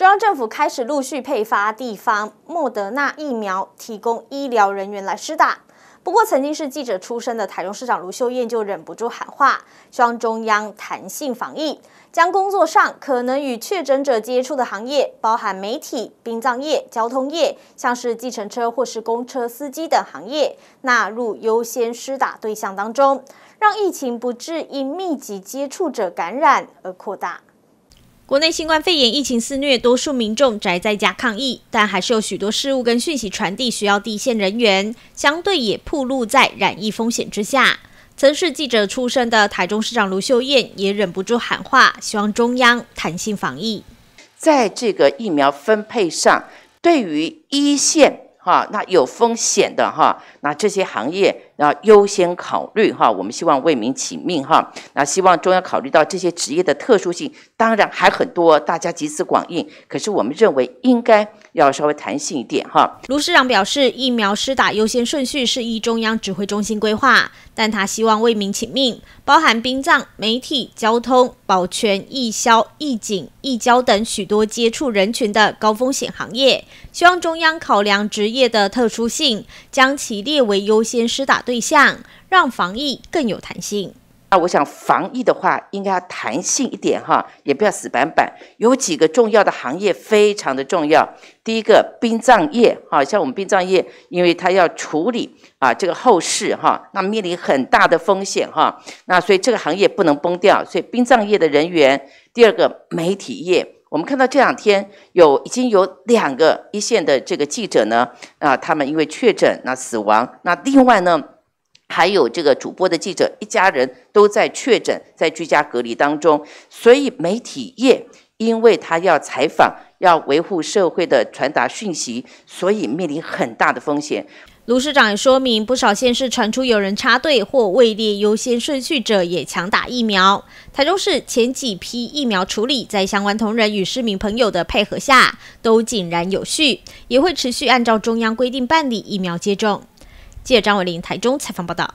中央政府开始陆续配发地方莫德纳疫苗，提供医疗人员来施打。不过，曾经是记者出身的台中市长卢秀燕就忍不住喊话，希望中央弹性防疫，将工作上可能与确诊者接触的行业，包含媒体、殡葬业、交通业，像是计程车或是公车司机等行业，纳入优先施打对象当中，让疫情不致因密集接触者感染而扩大。国内新冠肺炎疫情肆虐，多数民众宅在家抗疫，但还是有许多事物跟讯息传递需要第一线人员，相对也暴露在染疫风险之下。曾是记者出身的台中市长卢秀燕也忍不住喊话，希望中央弹性防疫，在这个疫苗分配上，对于一线。哈，那有风险的哈，那这些行业要优先考虑哈。我们希望为民请命哈。那希望中央考虑到这些职业的特殊性，当然还很多，大家集思广益。可是我们认为应该要稍微弹性一点哈。卢市长表示，疫苗施打优先顺序是依中央指挥中心规划，但他希望为民请命，包含殡葬、媒体、交通、保全、义消、义警、义交等许多接触人群的高风险行业，希望中央考量职。业的特殊性，将其列为优先施打对象，让防疫更有弹性。那我想，防疫的话，应该要弹性一点哈，也不要死板板。有几个重要的行业非常的重要，第一个，殡葬业哈，像我们殡葬业，因为它要处理啊这个后事哈，那面临很大的风险哈，那所以这个行业不能崩掉，所以殡葬业的人员。第二个，媒体业。我们看到这两天有已经有两个一线的这个记者呢，啊，他们因为确诊那死亡，那另外呢，还有这个主播的记者一家人都在确诊，在居家隔离当中，所以媒体业因为他要采访，要维护社会的传达讯息，所以面临很大的风险。卢市长也说明，不少县市传出有人插队或位列优先顺序者也强打疫苗。台中市前几批疫苗处理，在相关同仁与市民朋友的配合下，都井然有序，也会持续按照中央规定办理疫苗接种。记者张伟林台中采访报道。